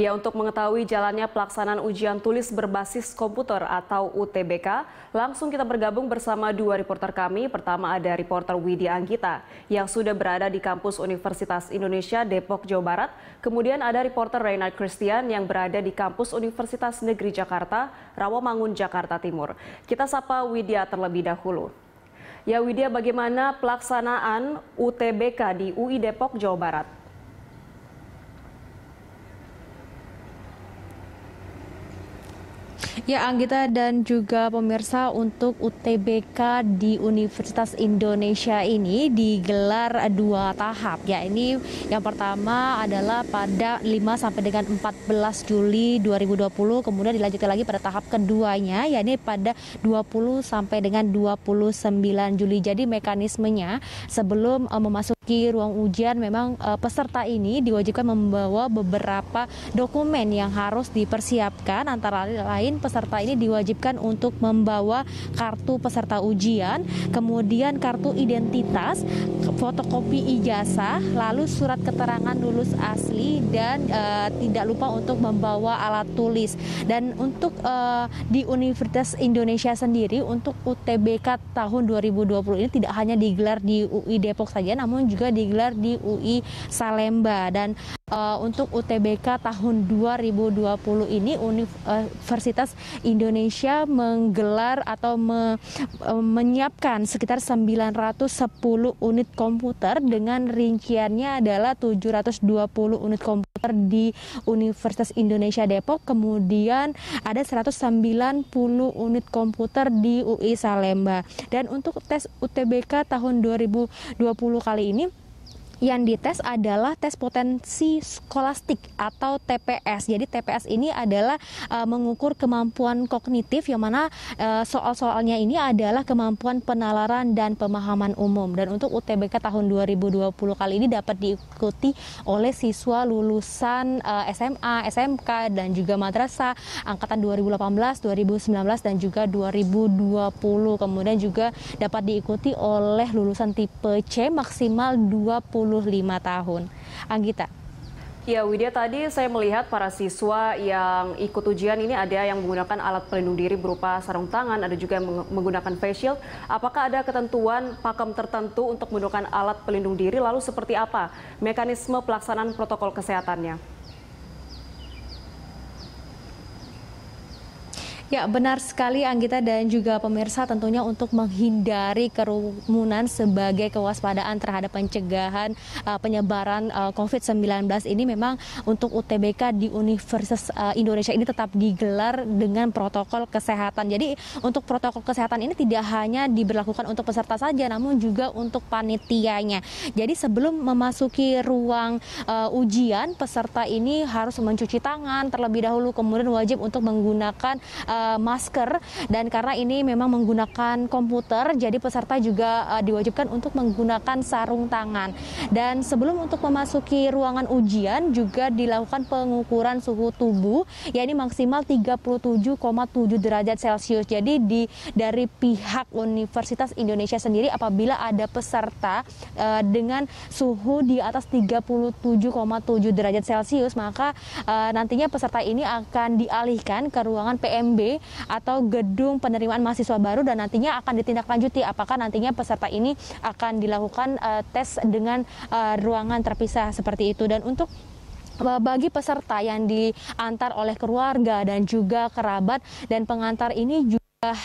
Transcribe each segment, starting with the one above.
Ya, untuk mengetahui jalannya pelaksanaan ujian tulis berbasis komputer atau UTBK, langsung kita bergabung bersama dua reporter kami. Pertama ada reporter Widi Anggita yang sudah berada di kampus Universitas Indonesia Depok, Jawa Barat. Kemudian ada reporter Reynard Christian yang berada di kampus Universitas Negeri Jakarta, Rawamangun, Jakarta Timur. Kita sapa Widya terlebih dahulu. Ya Widya, bagaimana pelaksanaan UTBK di UI Depok, Jawa Barat? Ya Anggita dan juga pemirsa untuk UTBK di Universitas Indonesia ini digelar dua tahap ya ini yang pertama adalah pada 5 sampai dengan 14 Juli 2020 kemudian dilanjutkan lagi pada tahap keduanya yakni pada 20 sampai dengan 29 Juli jadi mekanismenya sebelum eh, memasuki memasuki ruang ujian memang uh, peserta ini diwajibkan membawa beberapa dokumen yang harus dipersiapkan antara lain peserta ini diwajibkan untuk membawa kartu peserta ujian, kemudian kartu identitas, fotokopi ijazah, lalu surat keterangan lulus asli dan uh, tidak lupa untuk membawa alat tulis. Dan untuk uh, di Universitas Indonesia sendiri untuk UTBK tahun 2020 ini tidak hanya digelar di UI Depok saja namun juga juga digelar di UI Salemba dan uh, untuk UTBK tahun 2020 ini eh, Universitas Indonesia menggelar atau me, uh, menyiapkan sekitar 910 unit komputer dengan rinciannya adalah 720 unit komputer di Universitas Indonesia Depok, kemudian ada 190 unit komputer di UI Salemba. Dan untuk tes UTBK tahun 2020 kali ini yang dites adalah tes potensi skolastik atau TPS. Jadi TPS ini adalah uh, mengukur kemampuan kognitif yang mana uh, soal-soalnya ini adalah kemampuan penalaran dan pemahaman umum. Dan untuk UTBK tahun 2020 kali ini dapat diikuti oleh siswa lulusan uh, eh, SMA, SMK dan juga madrasah angkatan 2018, 2019 dan juga 2020. Kemudian juga dapat diikuti oleh lulusan tipe C maksimal 20 tahun. Anggita. Ya Widya, tadi saya melihat para siswa yang ikut ujian ini ada yang menggunakan alat pelindung diri berupa sarung tangan, ada juga yang menggunakan face shield. Apakah ada ketentuan pakem tertentu untuk menggunakan alat pelindung diri, lalu seperti apa mekanisme pelaksanaan protokol kesehatannya? Ya, benar sekali Anggita dan juga pemirsa tentunya untuk menghindari kerumunan sebagai kewaspadaan terhadap pencegahan uh, penyebaran uh, eh, COVID-19 ini memang untuk UTBK di Universitas uh, Indonesia ini tetap digelar dengan protokol kesehatan. Jadi untuk protokol kesehatan ini tidak hanya diberlakukan untuk peserta saja namun juga untuk panitianya. Jadi sebelum memasuki ruang uh, ujian peserta ini harus mencuci tangan terlebih dahulu kemudian wajib untuk menggunakan uh, Eh, masker dan karena ini memang menggunakan komputer jadi peserta juga uh, diwajibkan untuk menggunakan sarung tangan. Dan sebelum untuk memasuki ruangan ujian juga dilakukan pengukuran suhu tubuh yakni maksimal 37,7 derajat Celcius. Jadi di dari pihak Universitas Indonesia sendiri apabila ada peserta uh, dengan suhu di atas 37,7 derajat Celcius maka uh, nantinya peserta ini akan dialihkan ke ruangan PMB atau gedung penerimaan mahasiswa baru dan nantinya akan ditindaklanjuti apakah nantinya peserta ini akan dilakukan uh, tes dengan uh, ruangan terpisah seperti itu dan untuk eh, bagi peserta yang diantar oleh keluarga dan juga kerabat dan pengantar ini juga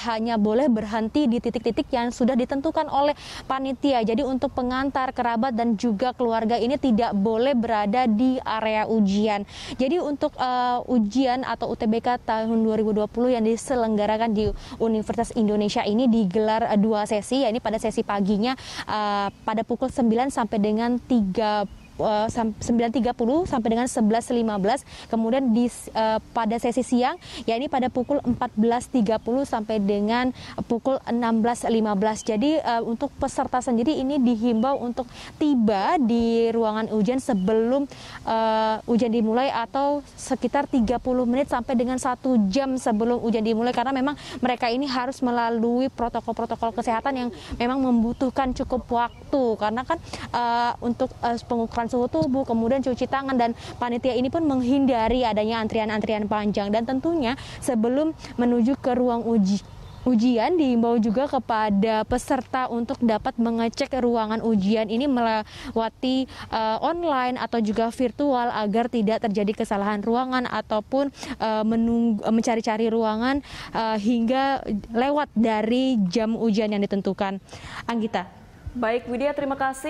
hanya boleh berhenti di titik-titik yang sudah ditentukan oleh panitia. Jadi untuk pengantar, kerabat dan juga keluarga ini tidak boleh berada di area ujian. Jadi untuk uh, ujian atau UTBK tahun 2020 yang diselenggarakan di Universitas Indonesia ini digelar eh, dua sesi, Yaitu pada sesi paginya uh, pada pukul 9 sampai dengan 30 Eh, uh, 9.30 sampai dengan 11.15 kemudian di uh, pada sesi siang yakni pada pukul 14.30 sampai dengan pukul 16.15 jadi uh, untuk peserta sendiri ini dihimbau untuk tiba di ruangan ujian sebelum uh, ujian dimulai atau sekitar 30 menit sampai dengan satu jam sebelum ujian dimulai karena memang mereka ini harus melalui protokol-protokol kesehatan yang memang membutuhkan cukup waktu karena kan uh, untuk uh, pengukuran pengukuran suhu tubuh, kemudian cuci tangan dan panitia ini pun menghindari adanya antrian-antrian panjang dan tentunya sebelum menuju ke ruang uji ujian diimbau juga kepada peserta untuk dapat mengecek ruangan ujian ini melewati uh, online atau juga virtual agar tidak terjadi kesalahan ruangan ataupun uh, mencari-cari ruangan uh, hingga lewat dari jam ujian yang ditentukan. Anggita. Baik, Widya, terima kasih.